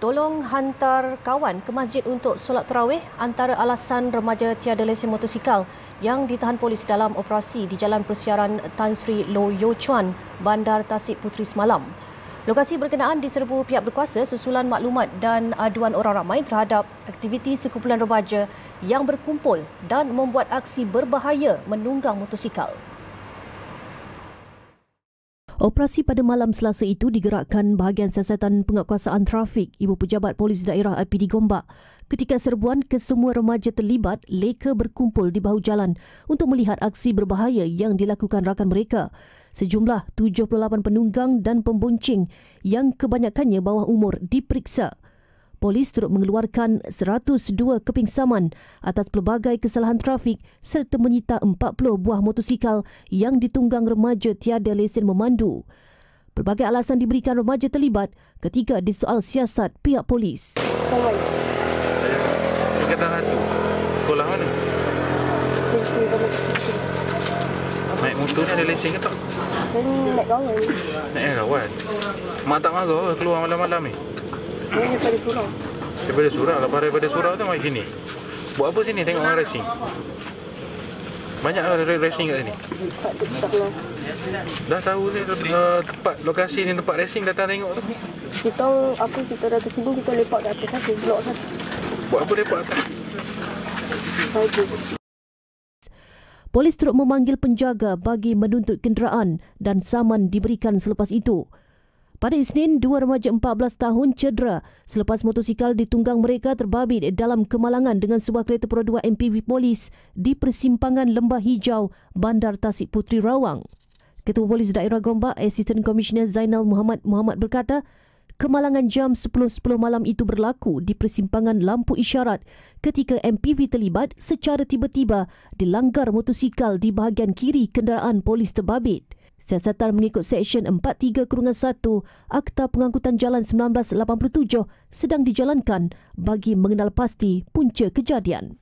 tolong hantar kawan ke masjid untuk solat terawih antara alasan remaja tiada lesen motosikal yang ditahan polis dalam operasi di Jalan Persiaran Tan Sri Lo Yo Chuan, Bandar Tasik Putri semalam. Lokasi berkenaan diserbu pihak berkuasa susulan maklumat dan aduan orang ramai terhadap aktiviti sekumpulan remaja yang berkumpul dan membuat aksi berbahaya menunggang motosikal. Operasi pada malam selasa itu digerakkan bahagian siasatan penguatkuasaan trafik Ibu Pejabat Polis Daerah IPD Gombak. Ketika serbuan ke semua remaja terlibat, leka berkumpul di bahu jalan untuk melihat aksi berbahaya yang dilakukan rakan mereka. Sejumlah 78 penunggang dan pembuncing yang kebanyakannya bawah umur diperiksa polis turut mengeluarkan 102 keping saman atas pelbagai kesalahan trafik serta menyita 40 buah motosikal yang ditunggang remaja tiada lesen memandu. Pelbagai alasan diberikan remaja terlibat ketika disoal siasat pihak polis. Sekolah mana? Sekolah mana? Naik motor ni ada lesen ke tak? Naik Naik kawan? Mak tak marah ke keluar malam-malam ni? daripada surau. Daripada surau? Lepas daripada surau tu mari sini. Buat apa sini tengok orang racing? Banyak racing kat sini. Tak Dah tahu ni eh, tempat lokasi ni tempat racing datang tengok tu. Kita apa kita dah tersinggung kita lepak kat atas satu blok satu. Buat apa lepak atas? Baju. Polis turut memanggil penjaga bagi menuntut kenderaan dan saman diberikan selepas itu. Pada Isnin, dua remaja 14 tahun cedera selepas motosikal ditunggang mereka terbabit dalam kemalangan dengan sebuah kereta peraduan MPV polis di persimpangan Lembah Hijau, Bandar Tasik Putri Rawang. Ketua Polis Daerah Gombak, Assistant Commissioner Zainal Muhammad Muhammad berkata, kemalangan jam 10.10 malam itu berlaku di persimpangan lampu isyarat ketika MPV terlibat secara tiba-tiba dilanggar motosikal di bahagian kiri kenderaan polis terbabit siasatan mengikut Seksyen 43-1 Akta Pengangkutan Jalan 1987 sedang dijalankan bagi mengenal pasti punca kejadian.